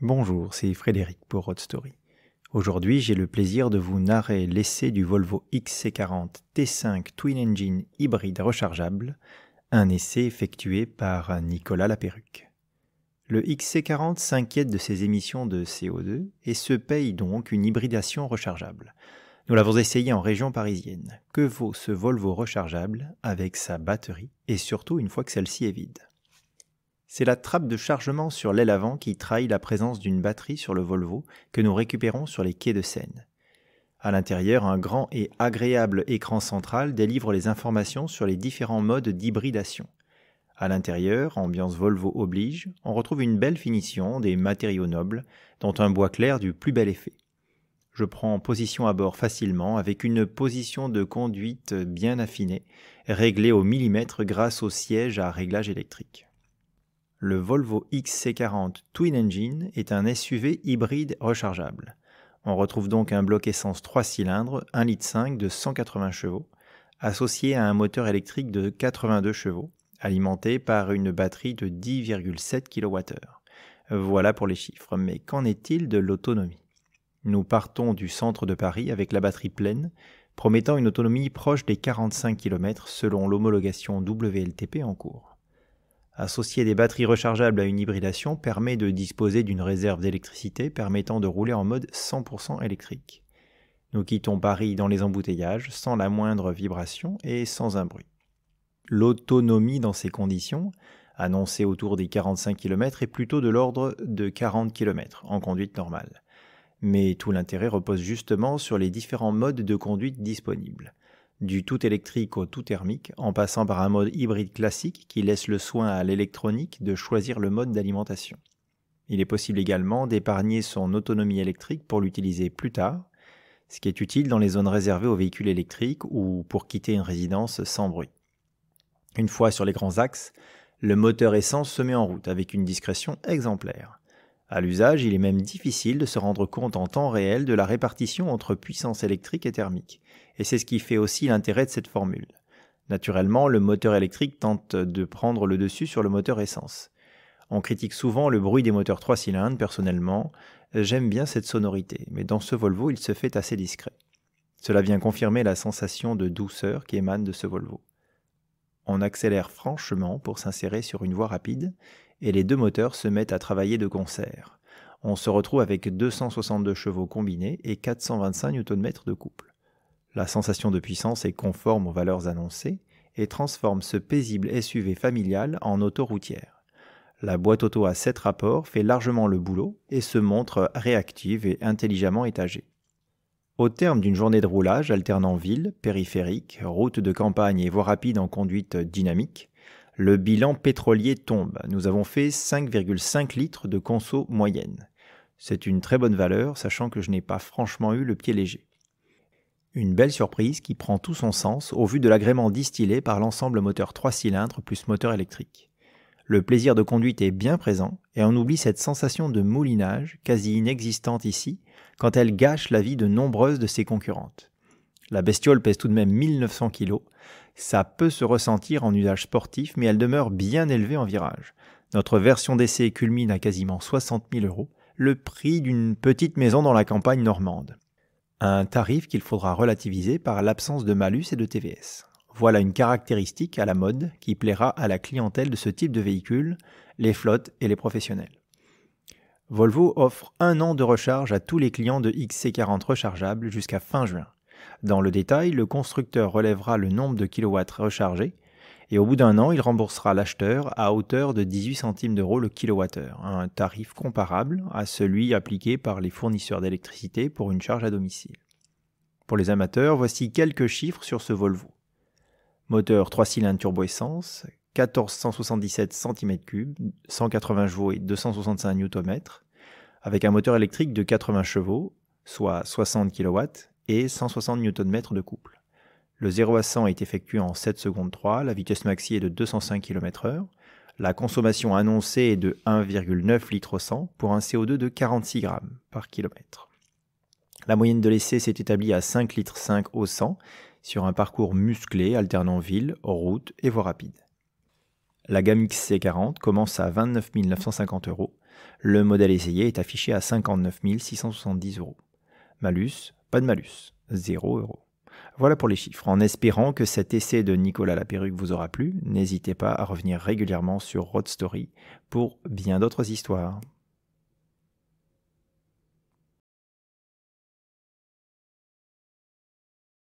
Bonjour, c'est Frédéric pour Road Story. Aujourd'hui, j'ai le plaisir de vous narrer l'essai du Volvo XC40 T5 Twin Engine hybride rechargeable, un essai effectué par Nicolas Laperruque. Le XC40 s'inquiète de ses émissions de CO2 et se paye donc une hybridation rechargeable. Nous l'avons essayé en région parisienne. Que vaut ce Volvo rechargeable avec sa batterie et surtout une fois que celle-ci est vide c'est la trappe de chargement sur l'aile avant qui trahit la présence d'une batterie sur le Volvo que nous récupérons sur les quais de Seine. À l'intérieur, un grand et agréable écran central délivre les informations sur les différents modes d'hybridation. À l'intérieur, ambiance Volvo oblige, on retrouve une belle finition, des matériaux nobles, dont un bois clair du plus bel effet. Je prends position à bord facilement avec une position de conduite bien affinée, réglée au millimètre grâce au siège à réglage électrique le Volvo XC40 Twin Engine est un SUV hybride rechargeable. On retrouve donc un bloc essence 3 cylindres 1,5 litre de 180 chevaux, associé à un moteur électrique de 82 chevaux, alimenté par une batterie de 10,7 kWh. Voilà pour les chiffres, mais qu'en est-il de l'autonomie Nous partons du centre de Paris avec la batterie pleine, promettant une autonomie proche des 45 km selon l'homologation WLTP en cours. Associer des batteries rechargeables à une hybridation permet de disposer d'une réserve d'électricité permettant de rouler en mode 100% électrique. Nous quittons Paris dans les embouteillages sans la moindre vibration et sans un bruit. L'autonomie dans ces conditions, annoncée autour des 45 km, est plutôt de l'ordre de 40 km en conduite normale. Mais tout l'intérêt repose justement sur les différents modes de conduite disponibles du tout électrique au tout thermique, en passant par un mode hybride classique qui laisse le soin à l'électronique de choisir le mode d'alimentation. Il est possible également d'épargner son autonomie électrique pour l'utiliser plus tard, ce qui est utile dans les zones réservées aux véhicules électriques ou pour quitter une résidence sans bruit. Une fois sur les grands axes, le moteur essence se met en route avec une discrétion exemplaire. À l'usage, il est même difficile de se rendre compte en temps réel de la répartition entre puissance électrique et thermique, et c'est ce qui fait aussi l'intérêt de cette formule. Naturellement, le moteur électrique tente de prendre le dessus sur le moteur essence. On critique souvent le bruit des moteurs 3 cylindres, personnellement, j'aime bien cette sonorité, mais dans ce Volvo, il se fait assez discret. Cela vient confirmer la sensation de douceur qui émane de ce Volvo on accélère franchement pour s'insérer sur une voie rapide, et les deux moteurs se mettent à travailler de concert. On se retrouve avec 262 chevaux combinés et 425 Nm de couple. La sensation de puissance est conforme aux valeurs annoncées et transforme ce paisible SUV familial en autoroutière. La boîte auto à 7 rapports fait largement le boulot et se montre réactive et intelligemment étagée. Au terme d'une journée de roulage alternant ville, périphérique, route de campagne et voie rapide en conduite dynamique, le bilan pétrolier tombe. Nous avons fait 5,5 litres de conso moyenne. C'est une très bonne valeur, sachant que je n'ai pas franchement eu le pied léger. Une belle surprise qui prend tout son sens au vu de l'agrément distillé par l'ensemble moteur 3 cylindres plus moteur électrique. Le plaisir de conduite est bien présent et on oublie cette sensation de moulinage, quasi inexistante ici, quand elle gâche la vie de nombreuses de ses concurrentes. La bestiole pèse tout de même 1900 kg. Ça peut se ressentir en usage sportif, mais elle demeure bien élevée en virage. Notre version d'essai culmine à quasiment 60 000 euros, le prix d'une petite maison dans la campagne normande. Un tarif qu'il faudra relativiser par l'absence de malus et de TVS. Voilà une caractéristique à la mode qui plaira à la clientèle de ce type de véhicule, les flottes et les professionnels. Volvo offre un an de recharge à tous les clients de XC40 rechargeables jusqu'à fin juin. Dans le détail, le constructeur relèvera le nombre de kilowatts rechargés et au bout d'un an, il remboursera l'acheteur à hauteur de 18 centimes d'euros le kilowattheure, un tarif comparable à celui appliqué par les fournisseurs d'électricité pour une charge à domicile. Pour les amateurs, voici quelques chiffres sur ce Volvo moteur 3 cylindres turbo-essence, 1477 cm3, 180 chevaux et 265 Nm, avec un moteur électrique de 80 chevaux, soit 60 kW, et 160 Nm de couple. Le 0 à 100 est effectué en 7 secondes 3, la vitesse maxi est de 205 km/h, la consommation annoncée est de 1,9 litre 100 pour un CO2 de 46 grammes par kilomètre. La moyenne de l'essai s'est établie à 5,5 litres au 100 sur un parcours musclé alternant ville, route et voie rapide. La gamme XC40 commence à 29 950 euros. Le modèle essayé est affiché à 59 670 euros. Malus, pas de malus, 0 euros. Voilà pour les chiffres. En espérant que cet essai de Nicolas Lapéruque vous aura plu, n'hésitez pas à revenir régulièrement sur Road Story pour bien d'autres histoires.